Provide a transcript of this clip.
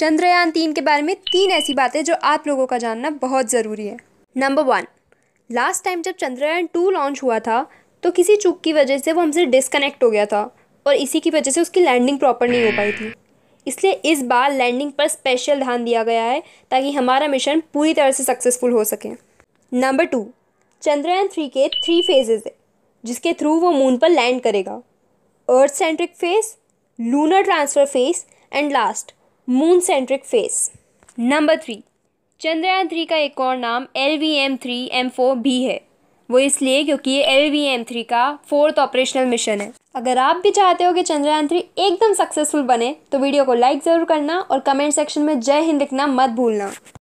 चंद्रयान तीन के बारे में तीन ऐसी बातें जो आप लोगों का जानना बहुत ज़रूरी है नंबर वन लास्ट टाइम जब चंद्रयान टू लॉन्च हुआ था तो किसी चूक की वजह से वो हमसे डिसकनेक्ट हो गया था और इसी की वजह से उसकी लैंडिंग प्रॉपर नहीं हो पाई थी इसलिए इस बार लैंडिंग पर स्पेशल ध्यान दिया गया है ताकि हमारा मिशन पूरी तरह से सक्सेसफुल हो सके नंबर टू चंद्रयान थ्री के थ्री फेजेज है जिसके थ्रू वो मून पर लैंड करेगा earth centric phase lunar transfer phase and last moon centric phase number three Chandrayaan three का एक और नाम L V M three M four भी है वो इसलिए क्योंकि ये एल वी एम थ्री का फोर्थ ऑपरेशनल मिशन है अगर आप भी चाहते हो कि चंद्रयान थ्री एकदम सक्सेसफुल बने तो वीडियो को लाइक ज़रूर करना और कमेंट सेक्शन में जय हिंद लिखना मत भूलना